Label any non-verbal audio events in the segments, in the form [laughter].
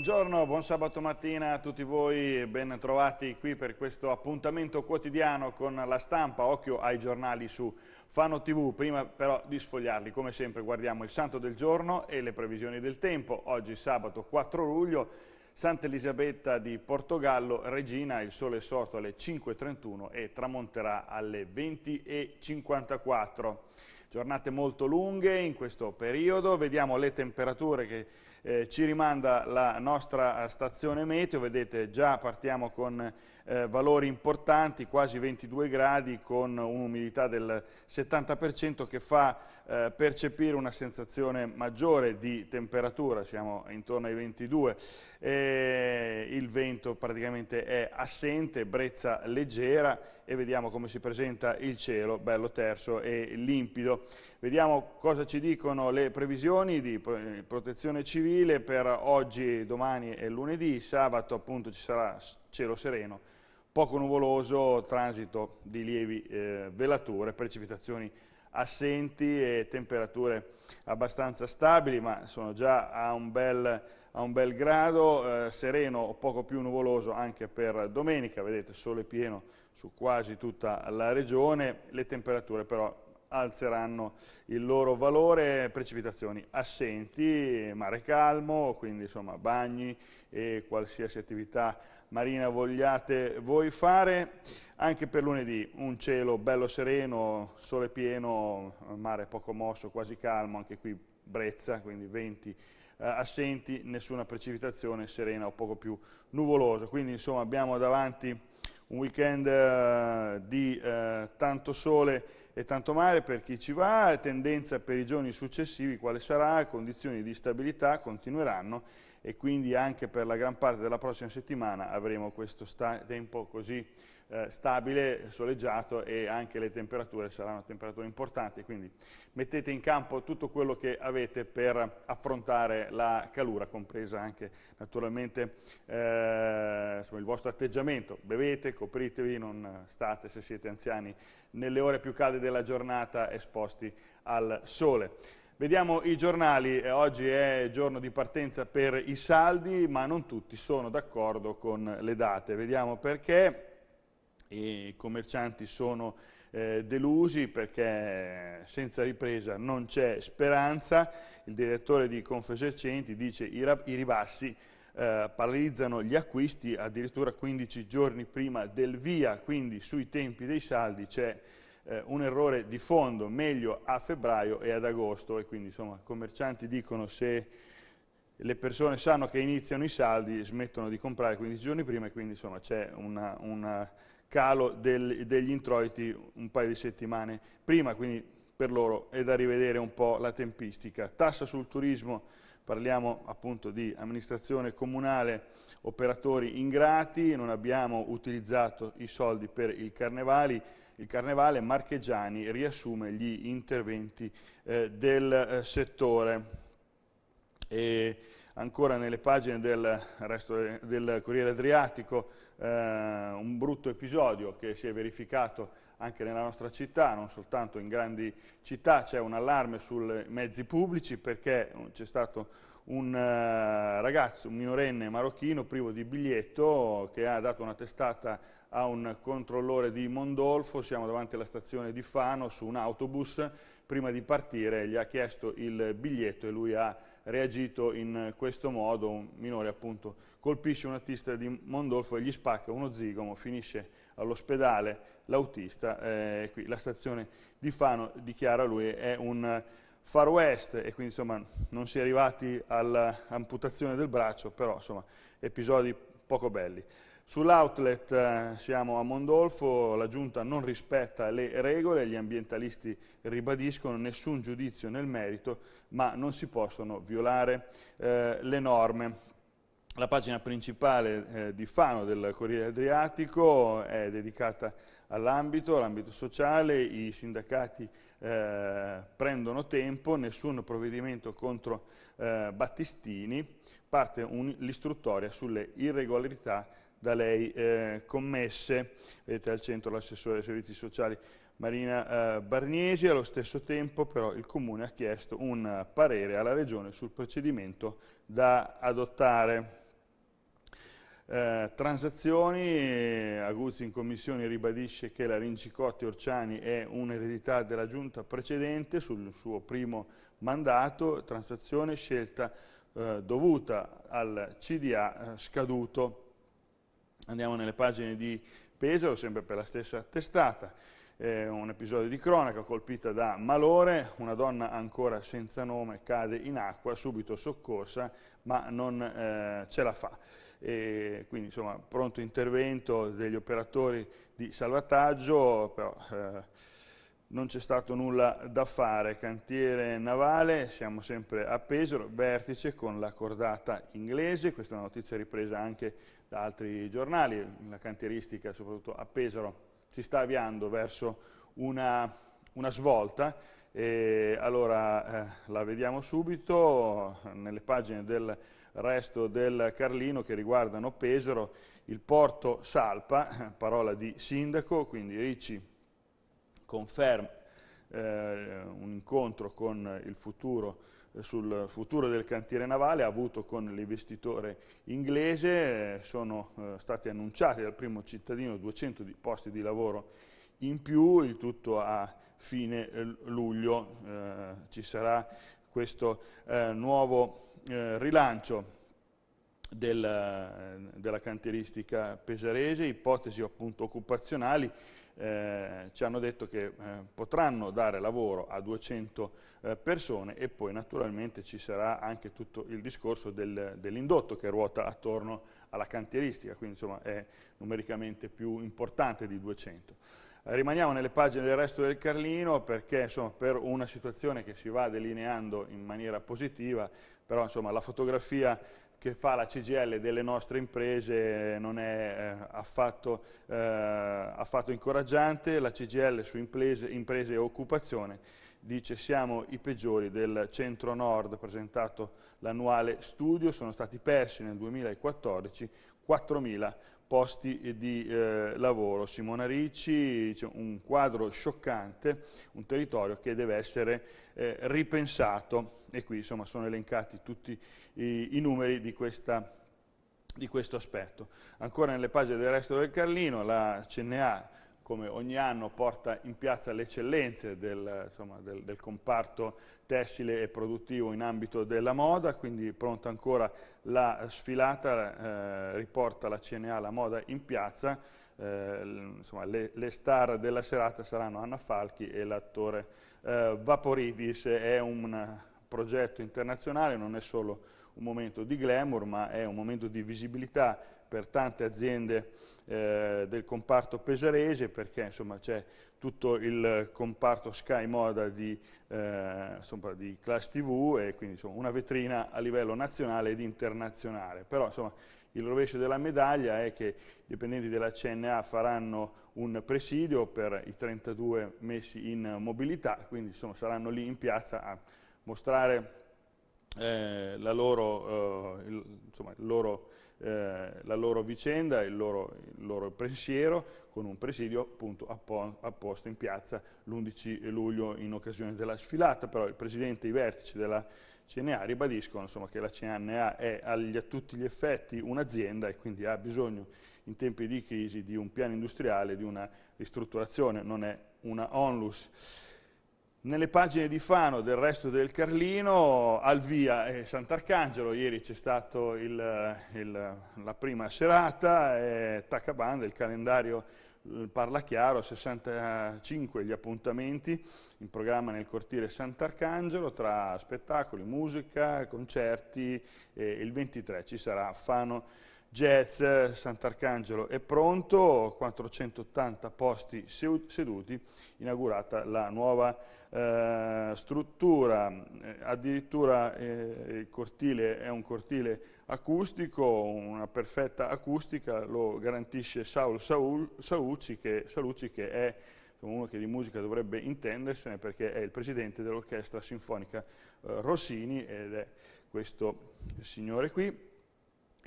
Buongiorno, buon sabato mattina a tutti voi e ben trovati qui per questo appuntamento quotidiano con la stampa. Occhio ai giornali su Fano TV. Prima però di sfogliarli, come sempre, guardiamo il santo del giorno e le previsioni del tempo. Oggi sabato 4 luglio, Santa Elisabetta di Portogallo, regina, il sole è sorto alle 5.31 e tramonterà alle 20.54. Giornate molto lunghe in questo periodo, vediamo le temperature che eh, ci rimanda la nostra eh, stazione meteo, vedete già partiamo con eh, valori importanti, quasi 22 gradi con un'umidità del 70% che fa eh, percepire una sensazione maggiore di temperatura, siamo intorno ai 22, il vento praticamente è assente, brezza leggera e vediamo come si presenta il cielo, bello terso e limpido. Vediamo cosa ci dicono le previsioni di protezione civile civile per oggi, domani e lunedì, sabato appunto ci sarà cielo sereno, poco nuvoloso, transito di lievi eh, velature, precipitazioni assenti e temperature abbastanza stabili, ma sono già a un bel, a un bel grado, eh, sereno o poco più nuvoloso anche per domenica, vedete sole pieno su quasi tutta la regione, le temperature però alzeranno il loro valore, precipitazioni assenti, mare calmo, quindi insomma bagni e qualsiasi attività marina vogliate voi fare. Anche per lunedì un cielo bello sereno, sole pieno, mare poco mosso, quasi calmo, anche qui brezza, quindi venti eh, assenti, nessuna precipitazione serena o poco più nuvolosa, Quindi insomma abbiamo davanti un weekend eh, di eh, tanto sole e tanto male per chi ci va, tendenza per i giorni successivi quale sarà, condizioni di stabilità continueranno e quindi anche per la gran parte della prossima settimana avremo questo tempo così eh, stabile, soleggiato e anche le temperature saranno temperature importanti, quindi mettete in campo tutto quello che avete per affrontare la calura, compresa anche naturalmente eh, insomma, il vostro atteggiamento, bevete, copritevi, non state se siete anziani nelle ore più calde della giornata esposti al sole. Vediamo i giornali, eh, oggi è giorno di partenza per i saldi, ma non tutti sono d'accordo con le date. Vediamo perché i commercianti sono eh, delusi perché senza ripresa non c'è speranza, il direttore di Confesercenti dice che i ribassi eh, paralizzano gli acquisti addirittura 15 giorni prima del via, quindi sui tempi dei saldi c'è eh, un errore di fondo, meglio a febbraio e ad agosto e quindi insomma i commercianti dicono se le persone sanno che iniziano i saldi smettono di comprare 15 giorni prima e quindi insomma c'è una, una calo del, degli introiti un paio di settimane prima, quindi per loro è da rivedere un po' la tempistica. Tassa sul turismo, parliamo appunto di amministrazione comunale, operatori ingrati, non abbiamo utilizzato i soldi per il carnevali, il carnevale Marchegiani riassume gli interventi eh, del eh, settore. E ancora nelle pagine del, del Corriere Adriatico eh, un brutto episodio che si è verificato anche nella nostra città, non soltanto in grandi città, c'è un allarme sui mezzi pubblici perché c'è stato un eh, ragazzo, un minorenne marocchino privo di biglietto che ha dato una testata a un controllore di Mondolfo, siamo davanti alla stazione di Fano su un autobus, prima di partire gli ha chiesto il biglietto e lui ha reagito in questo modo, un minore appunto colpisce un autista di Mondolfo e gli spacca uno zigomo, finisce all'ospedale l'autista, eh, qui la stazione di Fano dichiara lui è un far west e quindi insomma non si è arrivati all'amputazione del braccio, però insomma episodi poco belli. Sull'outlet eh, siamo a Mondolfo, la giunta non rispetta le regole, gli ambientalisti ribadiscono nessun giudizio nel merito, ma non si possono violare eh, le norme. La pagina principale eh, di Fano del Corriere Adriatico è dedicata all'ambito, all'ambito sociale, i sindacati eh, prendono tempo, nessun provvedimento contro eh, Battistini, parte l'istruttoria sulle irregolarità da lei eh, commesse, vedete al centro l'assessore dei servizi sociali Marina eh, Barniesi, allo stesso tempo però il Comune ha chiesto un parere alla Regione sul procedimento da adottare. Eh, transazioni, Aguzzi in Commissione ribadisce che la Rincicotti Orciani è un'eredità della Giunta precedente sul suo primo mandato, transazione scelta eh, dovuta al CDA eh, scaduto Andiamo nelle pagine di Pesaro, sempre per la stessa testata, eh, un episodio di cronaca colpita da malore, una donna ancora senza nome cade in acqua, subito soccorsa, ma non eh, ce la fa. E quindi insomma pronto intervento degli operatori di salvataggio, però... Eh, non c'è stato nulla da fare, cantiere navale, siamo sempre a Pesaro, vertice con la cordata inglese, questa è una notizia ripresa anche da altri giornali, la cantieristica soprattutto a Pesaro si sta avviando verso una, una svolta, e allora eh, la vediamo subito nelle pagine del resto del Carlino che riguardano Pesaro, il porto Salpa, parola di sindaco, quindi Ricci conferma eh, un incontro con il futuro eh, sul futuro del cantiere navale avuto con l'investitore inglese, eh, sono eh, stati annunciati dal primo cittadino 200 di posti di lavoro in più, il tutto a fine eh, luglio eh, ci sarà questo eh, nuovo rilancio del, della canteristica pesarese, ipotesi appunto occupazionali eh, ci hanno detto che eh, potranno dare lavoro a 200 eh, persone e poi naturalmente ci sarà anche tutto il discorso del, dell'indotto che ruota attorno alla cantieristica, quindi insomma è numericamente più importante di 200. Eh, rimaniamo nelle pagine del resto del Carlino perché insomma, per una situazione che si va delineando in maniera positiva, però insomma, la fotografia che fa la CGL delle nostre imprese non è eh, affatto, eh, affatto, incoraggiante, la CGL su imprese, imprese e occupazione dice siamo i peggiori del centro-nord, presentato l'annuale studio, sono stati persi nel 2014 4.000 posti di eh, lavoro. Simona Ricci, un quadro scioccante, un territorio che deve essere eh, ripensato e qui insomma, sono elencati tutti i, i numeri di questa di questo aspetto. Ancora nelle pagine del resto del Carlino, la CNA come ogni anno porta in piazza le eccellenze del, insomma, del, del comparto tessile e produttivo in ambito della moda, quindi pronta ancora la sfilata, eh, riporta la CNA la moda in piazza, eh, insomma, le, le, star della serata saranno Anna Falchi e l'attore eh, Vaporidis, è un progetto internazionale, non è solo un momento di glamour, ma è un momento di visibilità per tante aziende eh, del comparto pesarese perché insomma c'è tutto il comparto Sky Moda di, eh, insomma, di Class TV e quindi insomma, una vetrina a livello nazionale ed internazionale. Però insomma, il rovescio della medaglia è che i dipendenti della CNA faranno un presidio per i 32 messi in mobilità, quindi insomma, saranno lì in piazza a mostrare eh, loro, eh, il, insomma, il loro eh, la loro vicenda, il loro, il loro, pensiero con un presidio appunto apposto in piazza l'11 luglio in occasione della sfilata, però il Presidente e i vertici della CNA ribadiscono insomma, che la CNA è agli, a tutti gli effetti un'azienda e quindi ha bisogno in tempi di crisi di un piano industriale, di una ristrutturazione, non è una onlus. Nelle pagine di Fano del resto del Carlino, al via eh, Sant'Arcangelo, ieri c'è stata eh, la prima serata, eh, Tacabanda, il calendario eh, parla chiaro, 65 gli appuntamenti in programma nel cortile Sant'Arcangelo tra spettacoli, musica, concerti e eh, il 23 ci sarà Fano jazz, Sant'Arcangelo è pronto, 480 posti seduti, inaugurata la nuova eh, struttura, eh, addirittura eh, il cortile è un cortile acustico, una perfetta acustica, lo garantisce Saul Saul, Salucci, che, Salucci che è uno che di musica dovrebbe intendersene perché è il presidente dell'orchestra sinfonica eh, Rossini ed è questo signore qui.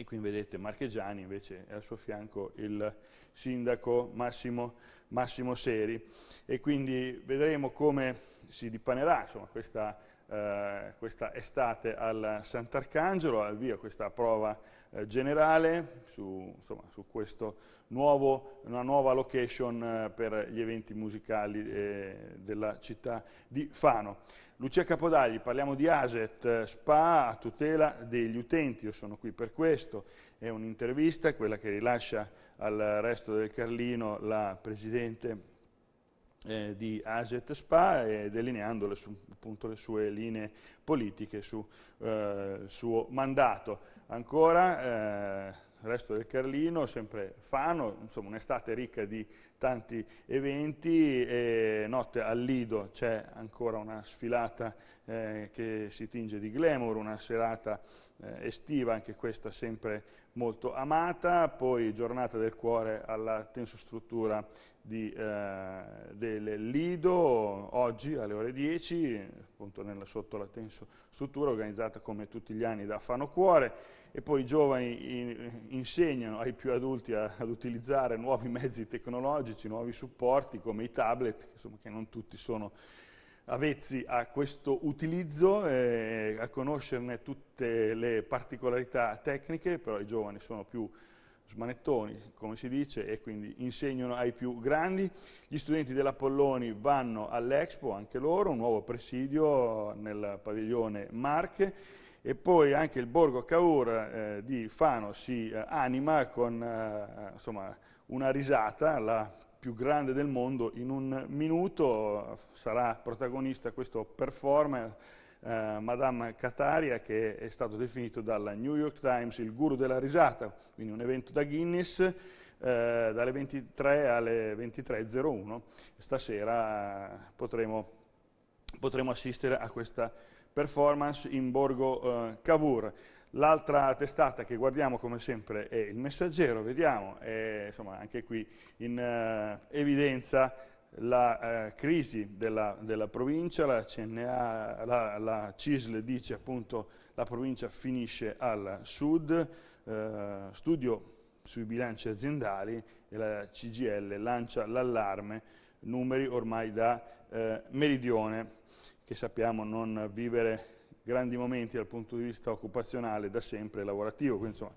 E qui vedete Marchegiani invece è al suo fianco il sindaco Massimo, Massimo Seri e quindi vedremo come si dipanerà insomma, questa eh, questa estate al Sant'Arcangelo, al via questa prova eh, generale su, insomma, su nuovo, una nuova location eh, per gli eventi musicali eh, della città di Fano. Lucia Capodagli, parliamo di ASET, eh, SPA a tutela degli utenti, io sono qui per questo, è un'intervista, quella che rilascia al resto del Carlino la Presidente eh, di Aset Spa e eh, delineando le, su, appunto, le sue linee politiche su eh, suo mandato. Ancora eh, il resto del Carlino, sempre Fano, insomma un'estate ricca di tanti eventi e notte al Lido c'è ancora una sfilata eh, che si tinge di glamour, una serata eh, estiva, anche questa sempre molto amata, poi giornata del cuore alla tensostruttura di, eh, del Lido oggi alle ore 10, appunto nella, sotto la Tenso Struttura, organizzata come tutti gli anni da Fano Cuore, e poi i giovani in, insegnano ai più adulti a, ad utilizzare nuovi [laughs] mezzi tecnologici, nuovi supporti come i tablet, insomma, che non tutti sono avezzi a questo utilizzo, eh, a conoscerne tutte le particolarità tecniche, però i giovani sono più smanettoni, come si dice, e quindi insegnano ai più grandi. Gli studenti dell'Apolloni vanno all'Expo, anche loro, un nuovo presidio nel padiglione Marche, e poi anche il Borgo Caur eh, di Fano si eh, anima con eh, insomma, una risata, la più grande del mondo, in un minuto sarà protagonista questo performance eh, Madame Cataria che è stato definito dalla New York Times il guru della risata, quindi un evento da Guinness eh, dalle 23 alle 23.01. Stasera eh, potremo, potremo, assistere a questa performance in Borgo eh, Cavour. L'altra testata che guardiamo come sempre è il Messaggero, vediamo, è, insomma, anche qui in eh, evidenza la eh, crisi della, della, provincia, la, CNA, la, la CISL dice appunto la provincia finisce al sud, eh, studio sui bilanci aziendali e la CGL lancia l'allarme, numeri ormai da eh, meridione che sappiamo non vivere grandi momenti dal punto di vista occupazionale da sempre lavorativo. Quindi, insomma.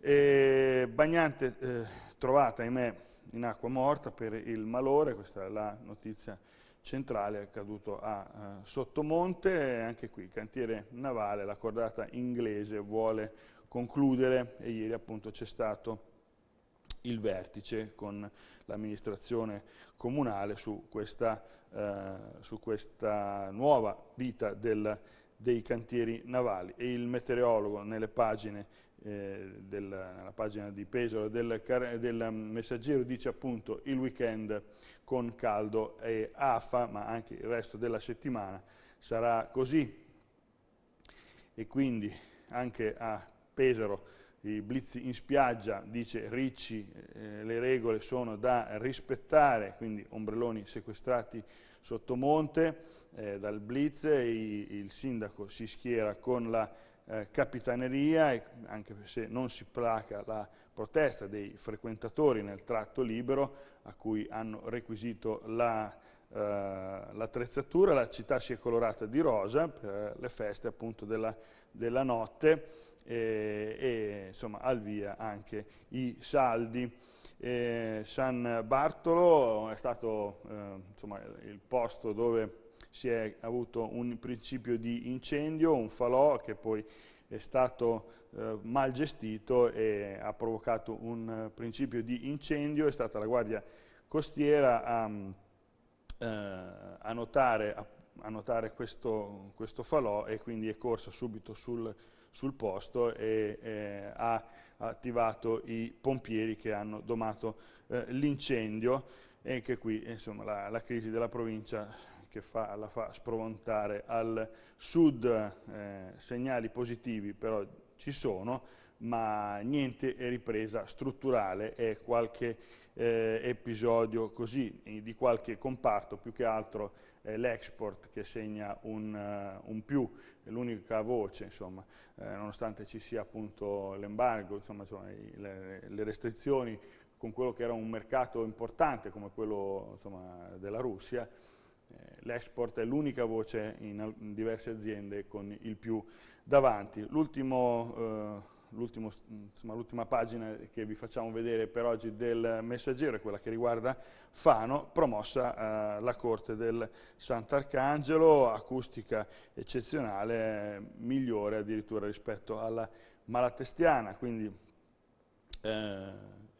E Bagnante eh, trovata, ahimè, in acqua morta per il malore, questa è la notizia centrale, è accaduto a eh, Sottomonte, anche qui il cantiere navale, la cordata inglese vuole concludere e ieri appunto c'è stato il vertice con l'amministrazione comunale su questa, eh, su questa, nuova vita del, dei cantieri navali e il meteorologo nelle pagine eh, della, nella pagina di Pesaro del, del, messaggero dice appunto il weekend con caldo e AFA, ma anche il resto della settimana sarà così. E quindi anche a Pesaro i blitz in spiaggia, dice Ricci, eh, le regole sono da rispettare, quindi ombrelloni sequestrati sotto monte eh, dal blitz, i, il sindaco si schiera con la eh, capitaneria, anche se non si placa la protesta dei frequentatori nel tratto libero a cui hanno requisito l'attrezzatura, la, eh, la città si è colorata di rosa per le feste appunto della, della notte e, e, insomma al via anche i saldi. Eh, San Bartolo è stato eh, insomma, il posto dove si è avuto un principio di incendio, un falò che poi è stato eh, mal gestito e ha provocato un eh, principio di incendio, è stata la Guardia Costiera a, mm, eh, a, notare, a, a notare, questo, questo falò e quindi è corsa subito sul, sul posto e eh, ha attivato i pompieri che hanno domato eh, l'incendio e anche qui insomma, la, la crisi della provincia che fa, la fa spromontare al sud, eh, segnali positivi però ci sono, ma niente ripresa strutturale è qualche eh, episodio così di qualche comparto, più che altro eh, l'export che segna un, uh, un più, è l'unica voce, insomma, eh, nonostante ci sia appunto l'embargo, insomma, insomma, le, le restrizioni con quello che era un mercato importante come quello insomma, della Russia, eh, l'export è l'unica voce in, diverse aziende con il più davanti. Eh, l'ultima eh, pagina che vi facciamo vedere per oggi del messaggero è quella che riguarda Fano, promossa eh, la corte del Sant'Arcangelo, acustica eccezionale, migliore addirittura rispetto alla malatestiana, quindi eh,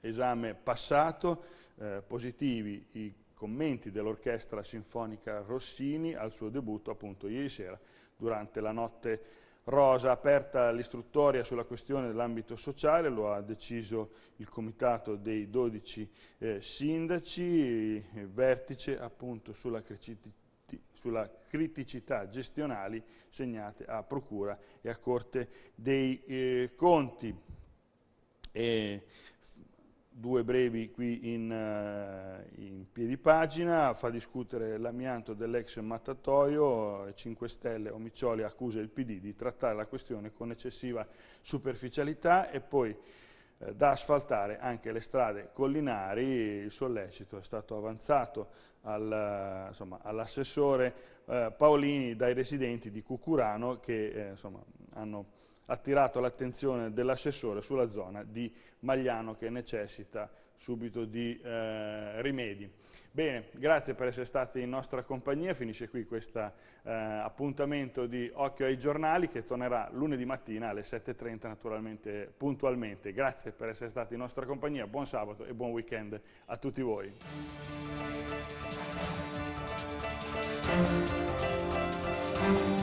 esame passato, positivi i commenti dell'Orchestra Sinfonica Rossini al suo debutto appunto ieri sera durante la notte rosa aperta l'istruttoria sulla questione dell'ambito sociale, lo ha deciso il comitato dei 12 eh, sindaci, vertice appunto sulla criticità sulla criticità gestionali segnate a Procura e a Corte dei eh, Conti. E due brevi qui in, eh, in piedi pagina, fa discutere l'amianto dell'ex mattatoio, 5 eh, Stelle, Omiccioli accusa il PD di trattare la questione con eccessiva superficialità e poi eh, da asfaltare anche le strade collinari, il sollecito è stato avanzato al, eh, all'assessore eh, Paolini dai residenti di Cucurano che eh, insomma, hanno attirato l'attenzione dell'assessore sulla zona di Magliano che necessita subito di eh, rimedi. Bene, grazie per essere stati in nostra compagnia, finisce qui questo eh, appuntamento di Occhio ai giornali che tornerà lunedì mattina alle 7.30 naturalmente puntualmente. Grazie per essere stati in nostra compagnia, buon sabato e buon weekend a tutti voi.